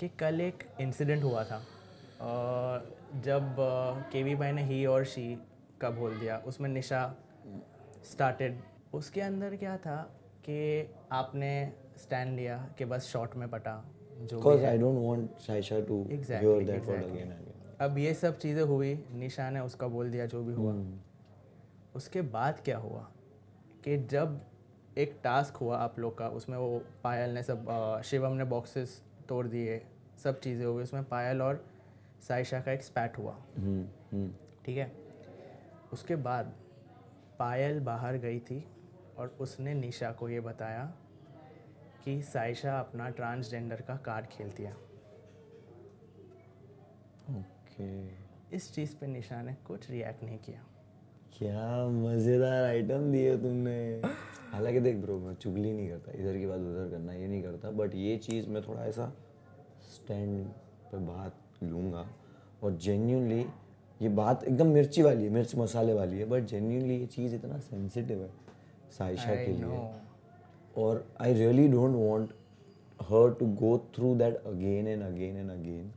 कि कल एक इंसिडेंट हुआ था जब के वी भाई ने ही और शी का बोल दिया उसमें निशा स्टार्टेड उसके अंदर क्या था कि आपने स्टैंड लिया कि बस शॉट में पटा जो I don't want Saisha to hear that word again अब ये सब चीज़ें हुई निशा ने उसका बोल दिया जो भी हुआ hmm. उसके बाद क्या हुआ कि जब एक टास्क हुआ आप लोग का उसमें वो पायल ने सब शिवम ने बॉक्सेस तोड़ दिए सब चीज़ें हो गई उसमें पायल और साइशा का एक स्पैट हुआ हम्म, हम्म। ठीक है उसके बाद पायल बाहर गई थी और उसने निशा को ये बताया कि साइशा अपना ट्रांसजेंडर का कार्ड खेलती है ओके इस चीज़ पे निशा ने कुछ रिएक्ट नहीं किया क्या मज़ेदार आइटम दिए तुमने हालांकि देख ब्रो मैं चुगली नहीं करता इधर की बात उधर करना ये नहीं करता बट ये चीज़ मैं थोड़ा ऐसा स्टैंड पे बात लूँगा और जेन्यूनली ये बात एकदम मिर्ची वाली है मिर्च मसाले वाली है बट जेन्यूनली ये चीज़ इतना सेंसिटिव है साइशा के लिए और I really don't want her to go through that again and again and again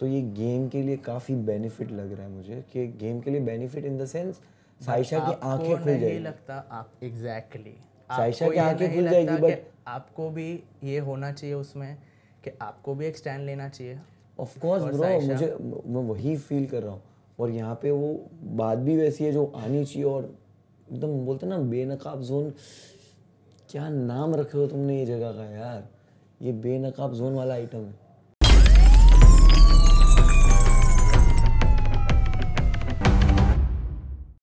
तो ये गेम के लिए काफ़ी बेनिफिट लग रहा है मुझे कि गेम के लिए benefit in the sense Saisha की आंखें खुल जाएगी लगता आप एग्जैक्टली exactly. साइशा की आंखें खुल जाएगी बट आपको भी ये होना चाहिए उसमें कि आपको भी एक स्टैंड लेना चाहिए ऑफ कोर्स ब्रो मुझे मैं वही फील कर रहा हूँ और यहाँ पे वो बात भी वैसी है जो आनी चाहिए और एकदम बोलते ना बेनकाब जोन क्या नाम रखे हो तुमने ये जगह का यार ये बेनकाब जोन वाला आइटम है